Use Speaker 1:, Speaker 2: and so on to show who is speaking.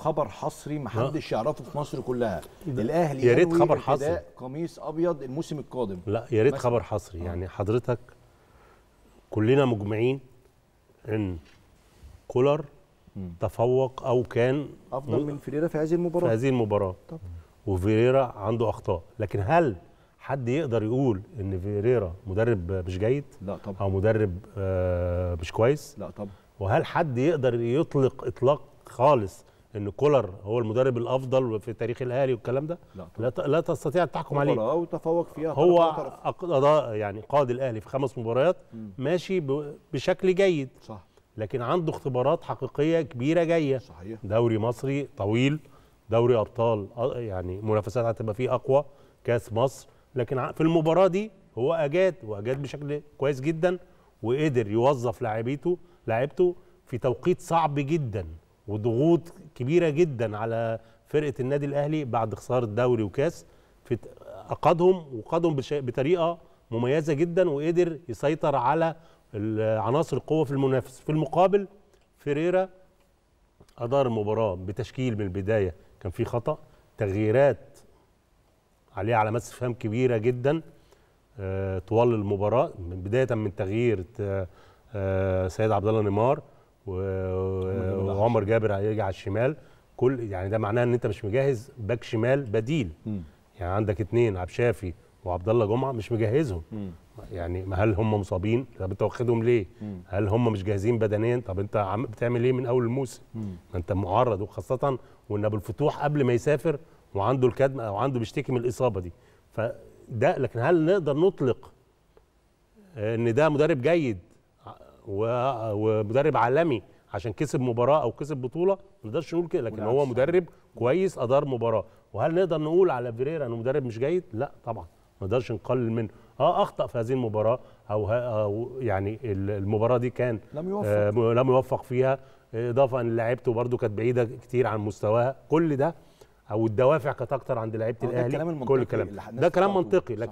Speaker 1: خبر حصري محدش يعرفه في مصر كلها الاهلي يا ريت خبر حصري قميص ابيض الموسم القادم لا يا ريت خبر حصري آه. يعني حضرتك كلنا مجمعين ان كولر تفوق او كان افضل من فيريرا في هذه المباراه في هذه المباراه طب. وفيريرا عنده اخطاء لكن هل حد يقدر يقول ان فيريرا مدرب مش جيد لا طبعا او مدرب آه مش كويس لا طبعا وهل حد يقدر يطلق اطلاق خالص ان كولر هو المدرب الافضل في تاريخ الاهلي والكلام ده لا, لا, لا تستطيع ان تحكم عليه او تفوق فيها هو قضى يعني قائد الاهلي في خمس مباريات م. ماشي بشكل جيد صح لكن عنده اختبارات حقيقيه كبيره جايه صحيح دوري مصري طويل دوري ابطال يعني منافسات هتبقى فيه اقوى كاس مصر لكن في المباراه دي هو اجاد واجاد بشكل كويس جدا وقدر يوظف لاعيبته لاعيبته في توقيت صعب جدا وضغوط كبيره جدا على فرقه النادي الاهلي بعد خساره دوري وكاس في اقادهم وقادهم بطريقه مميزه جدا وقدر يسيطر على عناصر القوه في المنافس في المقابل فيريرا ادار المباراه بتشكيل من البدايه كان في خطا تغييرات عليها علامات استفهام كبيره جدا آه، طوال المباراه من بدايه من تغيير آه، آه، سيد عبد الله نيمار وعمر جابر هيرجع على الشمال كل يعني ده معناه ان انت مش مجهز باك شمال بديل م. يعني عندك اثنين عبد الشافي وعبد الله جمعه مش مجهزهم م. يعني هل هم مصابين طب انت واخدهم ليه م. هل هم مش جاهزين بدنيا طب انت عم بتعمل ايه من اول الموسم ما انت معرض وخاصه وان ابو الفتوح قبل ما يسافر وعنده الكدم او عنده بيشتكي من الاصابه دي فده لكن هل نقدر نطلق ان ده مدرب جيد ومدرب عالمي عشان كسب مباراه او كسب بطوله ما نقدرش نقول كده لكن هو مدرب كويس ادار مباراه وهل نقدر نقول على فيريرا انه مدرب مش جيد لا طبعا ما نقدرش نقلل منه اه اخطا في هذه المباراه او, يعني المباراه دي كان لم يوفق آه لم يوفق فيها اضافه ان لعيبته برده كانت بعيده كتير عن مستواها كل ده او الدوافع كانت اكتر عند لعيبه آه، الاهلي كل الكلام ده كلام منطقي لكن